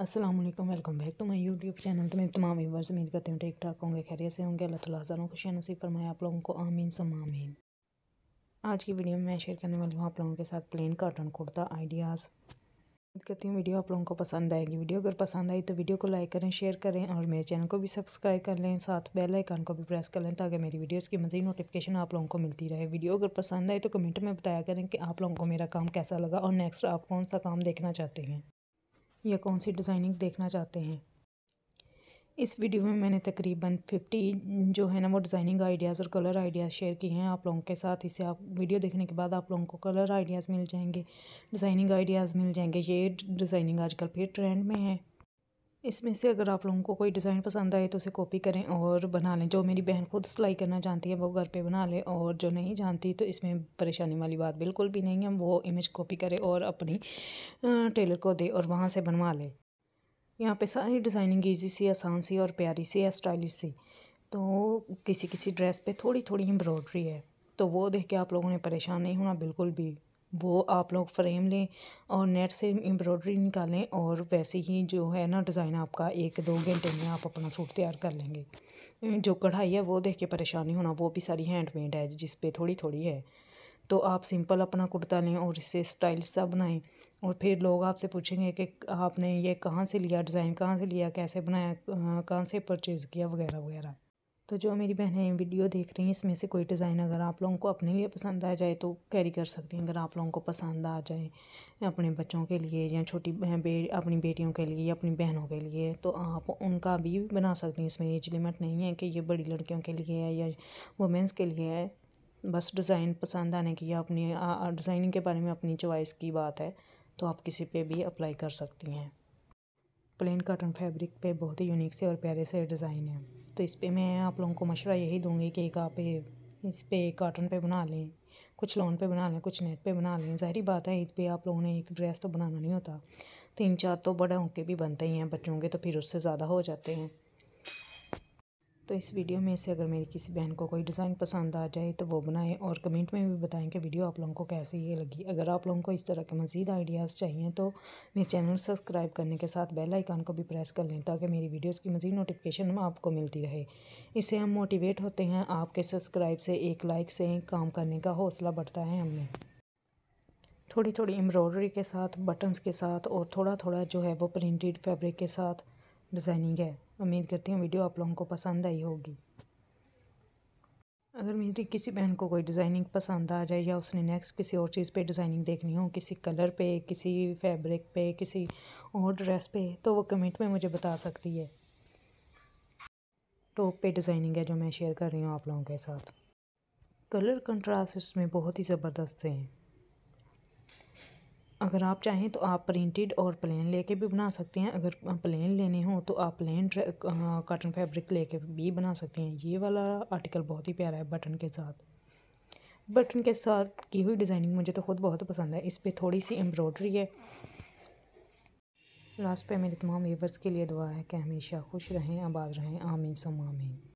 Aslam welcome back to my YouTube channel तो मैं तमाम व्यूवर्स उम्मीद करती हूँ ठीक ठाक होंगे खैरियत से होंगे अल्लाह ताला हज़ारों खुशिया नसीब फरमाए आप लोगों को आमीन सम आमीन आज की वीडियो में मैं शेयर करने वाली हूँ आप लोगों के साथ प्लेन काटन कुर्ता आइडियाज़ उम्मीद करती हूँ वीडियो आप लोगों को पसंद आएगी वीडियो अगर पसंद आई तो वीडियो को लाइक करें शेयर करें और मेरे चैनल को भी सब्सक्राइब कर लें साथ बेल आइकन को भी प्रेस कर लें ताकि मेरी वीडियोस की मज़ीद नोटिफिकेशन आप लोगों को मिलती रहे वीडियो अगर पसंद आए तो कमेंट में बताया करें कि आप लोगों को मेरा काम कैसा लगा और नेक्स्ट आप कौन सा काम देखना चाहते हैं या कौन सी डिज़ाइनिंग देखना चाहते हैं इस वीडियो में मैंने तकरीबन फिफ्टी जो है ना वो डिज़ाइनिंग आइडियाज़ और कलर आइडियाज़ शेयर किए हैं आप लोगों के साथ इसे आप वीडियो देखने के बाद आप लोगों को कलर आइडियाज़ मिल जाएंगे डिज़ाइनिंग आइडियाज़ मिल जाएंगे ये डिज़ाइनिंग आजकल फिर ट्रेंड में है इसमें से अगर आप लोगों को कोई डिज़ाइन पसंद आए तो उसे कॉपी करें और बना लें जो मेरी बहन खुद सिलाई करना जानती है वो घर पे बना ले और जो नहीं जानती तो इसमें परेशानी वाली बात बिल्कुल भी नहीं है वो इमेज कॉपी करे और अपनी टेलर को दे और वहाँ से बनवा ले यहाँ पे सारी डिज़ाइनिंग ईजी सी आसान सी और प्यारी सी है स्टाइलिश सी तो किसी किसी ड्रेस पर थोड़ी थोड़ी एम्ब्रॉयड्री है तो वो देख के आप लोगों ने परेशान नहीं होना बिल्कुल भी वो आप लोग फ्रेम लें और नेट से एम्ब्रॉयडरी निकालें और वैसे ही जो है ना डिज़ाइन आपका एक दो घंटे में आप अपना सूट तैयार कर लेंगे जो कढ़ाई है वो देख के परेशानी होना वो भी सारी हैंडमेड है जिस पे थोड़ी थोड़ी है तो आप सिंपल अपना कुर्ता लें और इसे स्टाइल सा बनाएं और फिर लोग आपसे पूछेंगे कि आपने ये कहाँ से लिया डिज़ाइन कहाँ से लिया कैसे बनाया कहाँ से परचेज़ किया वगैरह वगैरह तो जो मेरी बहनें वीडियो देख रही हैं इसमें से कोई डिज़ाइन अगर आप लोगों को अपने लिए पसंद आ जाए तो कैरी कर सकती हैं अगर आप लोगों को पसंद आ जाए अपने बच्चों के लिए या छोटी बे, अपनी बेटियों के लिए या अपनी बहनों के लिए तो आप उनका भी बना सकती हैं इसमें एज लिमिट नहीं है कि ये बड़ी लड़कियों के लिए है या वुमेंस के लिए है बस डिज़ाइन पसंद आने की या अपनी डिज़ाइनिंग के बारे में अपनी चॉइस की बात है तो आप किसी पर भी अप्लाई कर सकती हैं प्लेन कॉटन फैब्रिक पे बहुत ही यूनिक से और प्यारे से डिज़ाइन है तो इस पर मैं आप लोगों को मशवरा यही दूँगी कि एक आप इस पर काटन पे बना लें कुछ लोन पे बना लें कुछ नेट पे बना लें जहरी बात है ईद पे आप लोगों ने एक ड्रेस तो बनाना नहीं होता तीन चार तो बड़े होके भी बनते ही हैं बच्चों के तो फिर उससे ज़्यादा हो जाते हैं तो इस वीडियो में से अगर मेरी किसी बहन को कोई डिज़ाइन पसंद आ जाए तो वो बनाएं और कमेंट में भी बताएं कि वीडियो आप लोगों को कैसी ये लगी अगर आप लोगों को इस तरह के मज़ीद आइडियाज़ चाहिए तो मेरे चैनल सब्सक्राइब करने के साथ बेल आइकान को भी प्रेस कर लें ताकि मेरी वीडियोज़ की मज़ीद नोटिफिकेशन आपको मिलती रहे इससे हम मोटिवेट होते हैं आपके सब्सक्राइब से एक लाइक से काम करने का हौसला बढ़ता है हमें थोड़ी थोड़ी एम्ब्रॉयडरी के साथ बटन्स के साथ और थोड़ा थोड़ा जो है वो प्रिंटेड फैब्रिक के साथ डिज़ाइनिंग है उम्मीद करती हूँ वीडियो आप लोगों को पसंद आई होगी अगर मेरी किसी बहन को कोई डिज़ाइनिंग पसंद आ जाए या उसने नेक्स्ट किसी और चीज़ पे डिज़ाइनिंग देखनी हो किसी कलर पे किसी फैब्रिक पे किसी और ड्रेस पे तो वो कमेंट में मुझे बता सकती है टॉप पे डिज़ाइनिंग है जो मैं शेयर कर रही हूँ आप लोगों के साथ कलर कंट्रास्ट इसमें बहुत ही ज़बरदस्त हैं अगर आप चाहें तो आप प्रिंटेड और प्लेन लेके भी बना सकते हैं अगर प्लेन लेने हो तो आप प्लेन कॉटन फैब्रिक लेके भी बना सकते हैं ये वाला आर्टिकल बहुत ही प्यारा है बटन के साथ बटन के साथ की हुई डिज़ाइनिंग मुझे तो खुद बहुत पसंद है इस पर थोड़ी सी एम्ब्रॉयडरी है लास्ट पे मेरे तमाम व्यूवर्स के लिए दुआ है कि हमेशा खुश रहें आबाद रहें आमीन सम आमीन